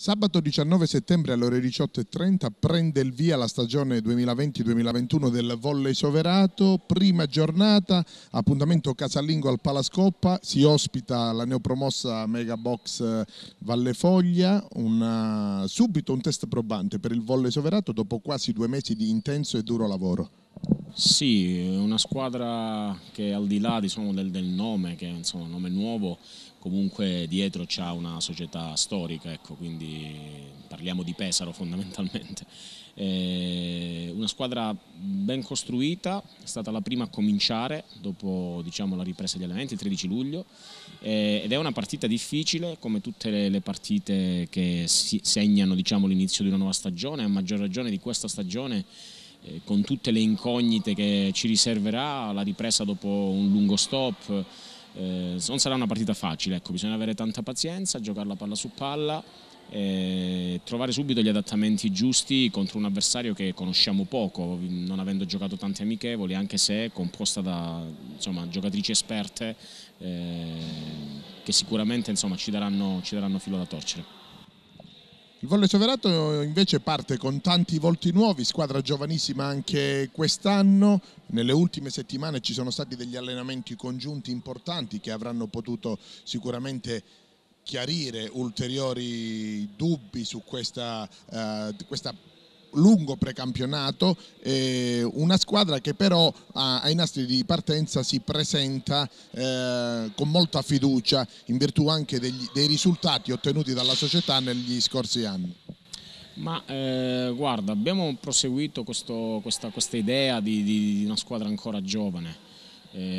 Sabato 19 settembre alle ore 18.30 prende il via la stagione 2020-2021 del Volley Soverato, prima giornata, appuntamento casalingo al Palascoppa, si ospita la neopromossa Megabox eh, Valle Foglia, una, eh, subito un test probante per il Volley Soverato dopo quasi due mesi di intenso e duro lavoro. Sì, una squadra che al di là diciamo, del, del, nome, che è un nome nuovo, comunque dietro c'è una società storica, ecco, quindi parliamo di Pesaro fondamentalmente. Eh, una squadra ben costruita, è stata la prima a cominciare dopo diciamo, la ripresa degli allenamenti il 13 luglio eh, ed è una partita difficile come tutte le, le partite che segnano diciamo, l'inizio di una nuova stagione, a maggior ragione di questa stagione eh, con tutte le incognite che ci riserverà la ripresa dopo un lungo stop. Eh, non sarà una partita facile, ecco, bisogna avere tanta pazienza, giocarla palla su palla e eh, trovare subito gli adattamenti giusti contro un avversario che conosciamo poco, non avendo giocato tante amichevoli, anche se composta da insomma, giocatrici esperte eh, che sicuramente insomma, ci, daranno, ci daranno filo da torcere. Il volle Soverato invece parte con tanti volti nuovi, squadra giovanissima anche quest'anno. Nelle ultime settimane ci sono stati degli allenamenti congiunti importanti che avranno potuto sicuramente chiarire ulteriori dubbi su questa, uh, questa lungo precampionato, eh, una squadra che però a, ai nastri di partenza si presenta eh, con molta fiducia in virtù anche degli, dei risultati ottenuti dalla società negli scorsi anni. Ma eh, guarda, abbiamo proseguito questo, questa, questa, idea di, di, una squadra ancora giovane. Eh,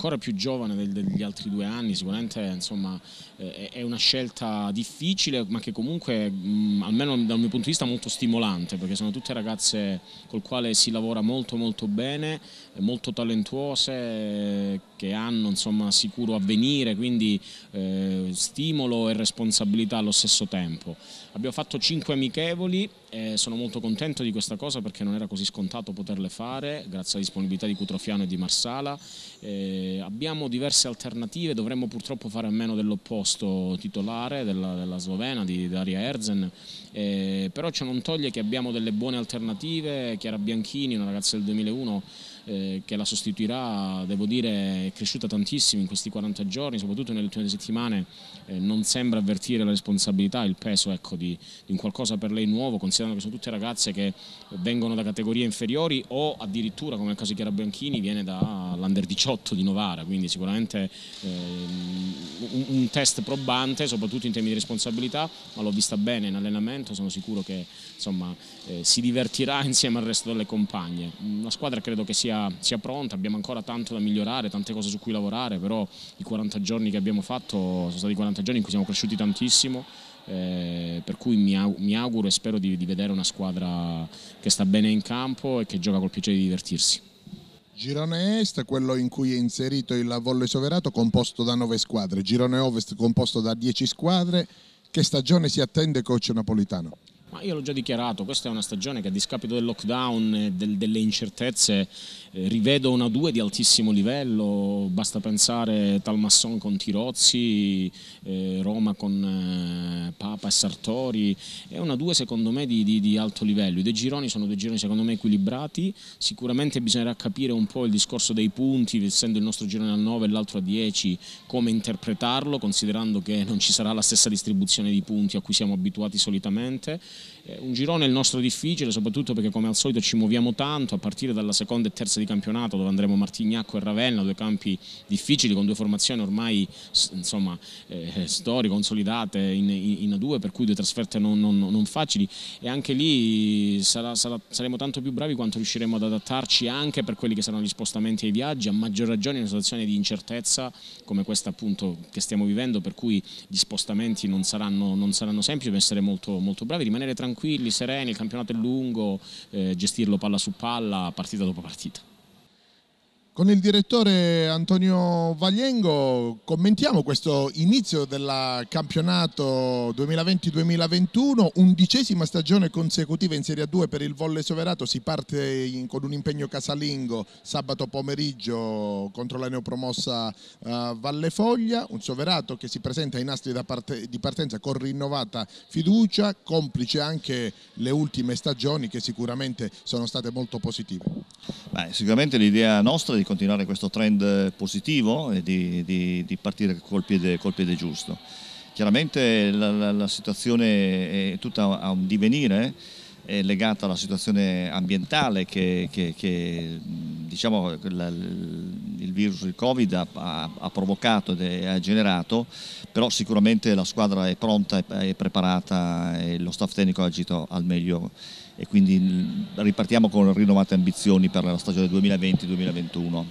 ancora più giovane del, degli altri due anni, sicuramente insomma, eh, è una scelta difficile ma che comunque mh, mm, almeno dal mio punto di vista molto stimolante perché sono tutte ragazze col quale si lavora molto molto bene, eh, molto talentuose, che hanno insomma, sicuro avvenire, quindi eh, stimolo e responsabilità allo stesso tempo. Abbiamo fatto 5 amichevoli, eh, sono molto contento di questa cosa perché non era così scontato poterle fare, grazie alla disponibilità di Cutrofiano e di Marsala. Eh, abbiamo diverse alternative, dovremmo purtroppo fare a meno dell'opposto titolare della, della, Slovena, di Daria Erzen, eh, però ciò non toglie che abbiamo delle buone alternative, Chiara Bianchini, una ragazza del 2001 eh, che la sostituirà, devo dire, è cresciuta tantissimo in questi 40 giorni, soprattutto nelle ultime settimane, eh, non sembra avvertire la responsabilità, il peso ecco, di, di, un qualcosa per lei nuovo, considerando che sono tutte ragazze che vengono da categorie inferiori o addirittura, come nel caso di Chiara Bianchini, viene dall'Under 18 di Novara, quindi sicuramente... Eh, un test probante, soprattutto in termini di responsabilità, ma l'ho vista bene in allenamento, sono sicuro che insomma, eh, si divertirà insieme al resto delle compagne. La squadra credo che sia, sia, pronta, abbiamo ancora tanto da migliorare, tante cose su cui lavorare, però i 40 giorni che abbiamo fatto sono stati 40 giorni in cui siamo cresciuti tantissimo. Eh, per cui mi, aug mi, auguro e spero di, di vedere una squadra che sta bene in campo e che gioca col piacere di divertirsi. Girone Est, quello in cui è inserito il Volle Soverato, composto da nove squadre. Girone Ovest, composto da dieci squadre. Che stagione si attende coach napolitano? Ma io l'ho già dichiarato, questa è una stagione che a discapito del lockdown e del, delle incertezze eh, rivedo una 2 di altissimo livello, basta pensare Talmasson con Tirozzi, eh, Roma con eh, Papa e Sartori, è una 2 secondo me di, di, di, alto livello, i due gironi sono due gironi secondo me equilibrati, sicuramente bisognerà capire un po' il discorso dei punti, essendo il nostro girone a 9 e l'altro a 10, come interpretarlo, considerando che non ci sarà la stessa distribuzione di punti a cui siamo abituati solitamente eh, un girone il nostro difficile, soprattutto perché come al solito ci muoviamo tanto, a partire dalla seconda e terza di campionato dove andremo Martignacco e Ravenna, due campi difficili con due formazioni ormai insomma, eh, storiche, consolidate in, in, a due, per cui due trasferte non, non, non facili e anche lì sarà, sarà, saremo tanto più bravi quanto riusciremo ad adattarci anche per quelli che saranno gli spostamenti ai viaggi, a maggior ragione in una situazione di incertezza come questa appunto che stiamo vivendo, per cui gli spostamenti non saranno, non saranno semplici, dobbiamo essere molto, molto bravi, rimanere tranquilli, sereni, il campionato è lungo, eh, gestirlo palla su palla, partita dopo partita. Con il direttore Antonio Vagliengo commentiamo questo inizio del campionato 2020-2021, undicesima stagione consecutiva in Serie A2 per il Volle Soverato, si parte in, con un impegno casalingo sabato pomeriggio contro la neopromossa uh, eh, Valle Foglia, un Soverato che si presenta ai nastri parte, di partenza con rinnovata fiducia, complice anche le ultime stagioni che sicuramente sono state molto positive. Beh, sicuramente l'idea nostra di continuare questo trend positivo e di, di, di partire col piede, col piede, giusto. Chiaramente la, la, la situazione è tutta a un divenire è legata alla situazione ambientale che, che, che diciamo, il virus il Covid ha, ha provocato e ha generato, però sicuramente la squadra è pronta, è preparata e lo staff tecnico ha agito al meglio e quindi ripartiamo con rinnovate ambizioni per la stagione 2020-2021.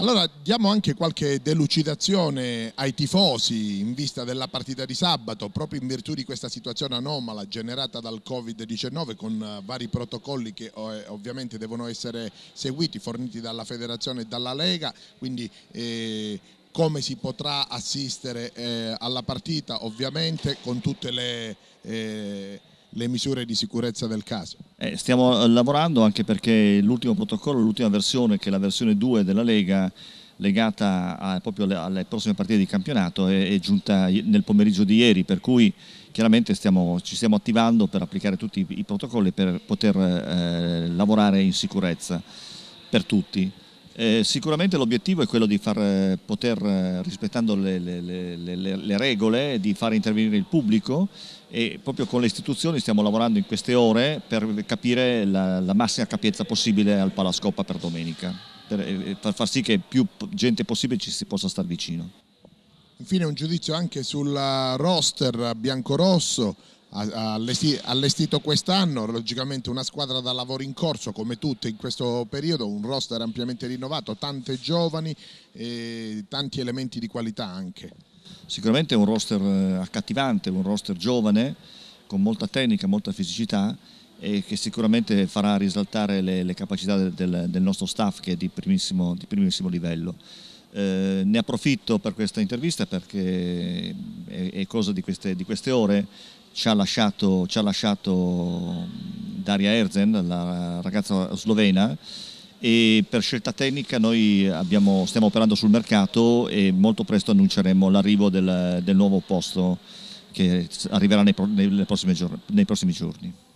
Allora diamo anche qualche delucidazione ai tifosi in vista della partita di sabato, proprio in virtù di questa situazione anomala generata dal Covid-19 con eh, vari protocolli che eh, ovviamente devono essere seguiti, forniti dalla federazione e dalla Lega, quindi eh, come si potrà assistere eh, alla partita ovviamente con tutte le... Eh, le misure di sicurezza del caso. Eh, stiamo eh, lavorando anche perché l'ultimo protocollo, l'ultima versione, che è la versione 2 della Lega, legata a, proprio alle, alle, prossime partite di campionato, è, è, giunta nel pomeriggio di ieri, per cui chiaramente stiamo, ci stiamo attivando per applicare tutti i, i protocolli per poter eh, lavorare in sicurezza per tutti. Eh, sicuramente l'obiettivo è quello di far eh, poter, eh, rispettando le, le, le, le, regole, di far intervenire il pubblico e proprio con le istituzioni stiamo lavorando in queste ore per capire la, la massima capienza possibile al Palascoppa per domenica, per, per far sì che più gente possibile ci si possa stare vicino. Infine un giudizio anche sul roster bianco-rosso, allestito quest'anno, logicamente una squadra da lavoro in corso come tutte in questo periodo, un roster ampiamente rinnovato, tante giovani e tanti elementi di qualità anche. Sicuramente è un roster eh, accattivante, un roster giovane, con molta tecnica, molta fisicità e che sicuramente farà risaltare le, le capacità del, del, nostro staff che è di primissimo, di primissimo livello. Eh, ne approfitto per questa intervista perché è, è cosa di queste, di queste ore ci ha lasciato, ci ha lasciato Daria Erzen, la ragazza slovena, e per scelta tecnica noi abbiamo, stiamo operando sul mercato e molto presto annunceremo l'arrivo del, del nuovo posto che arriverà nei, nei, prossimi, nei prossimi giorni.